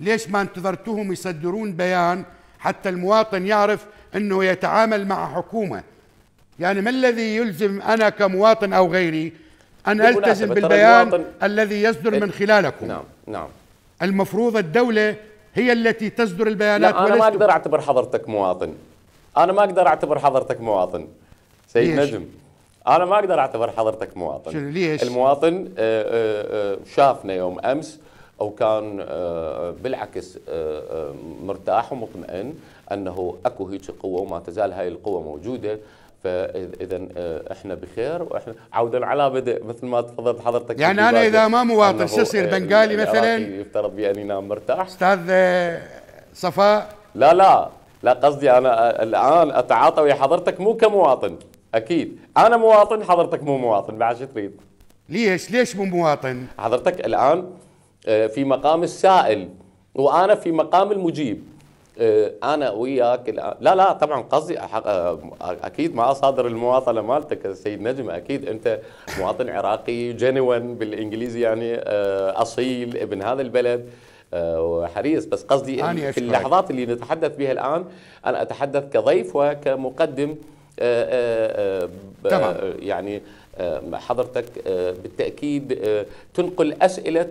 ليش ما انتظرتهم يصدرون بيان حتى المواطن يعرف انه يتعامل مع حكومه يعني ما الذي يلزم انا كمواطن او غيري ان التزم بالبيان الذي يصدر من خلالكم نعم نعم المفروض الدوله هي التي تصدر البيانات لا انا ما اقدر اعتبر حضرتك مواطن انا ما اقدر اعتبر حضرتك مواطن سيد ليش؟ نجم انا ما اقدر اعتبر حضرتك مواطن ليش؟ المواطن آه، آه، آه، شافنا يوم امس او كان آه، بالعكس آه، آه، مرتاح ومطمئن انه اكو هيك قوه وما تزال هاي القوه موجوده فاذا احنا بخير واحنا عودا على بدء مثل ما تفضلت حضرتك يعني انا اذا ما مواطن شو يصير بنغالي يعني مثلا يفترض بان يعني ينام مرتاح استاذ صفاء لا لا لا قصدي انا الان اتعاطى ويا حضرتك مو كمواطن اكيد انا مواطن حضرتك مو مواطن بعد شو تريد ليش ليش مو مواطن حضرتك الان آه، في مقام السائل وانا في مقام المجيب آه، انا وياك لا لا طبعا قصدي آه، اكيد ما اصادر المواطنه مالتك السيد نجم اكيد انت مواطن عراقي جنون بالانجليزي يعني اصيل ابن هذا البلد وحريص بس قصدي في اللحظات اللي نتحدث بها الان انا اتحدث كضيف وكمقدم يعني حضرتك بالتاكيد تنقل اسئله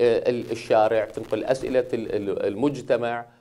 آه، الشارع تنقل أسئلة المجتمع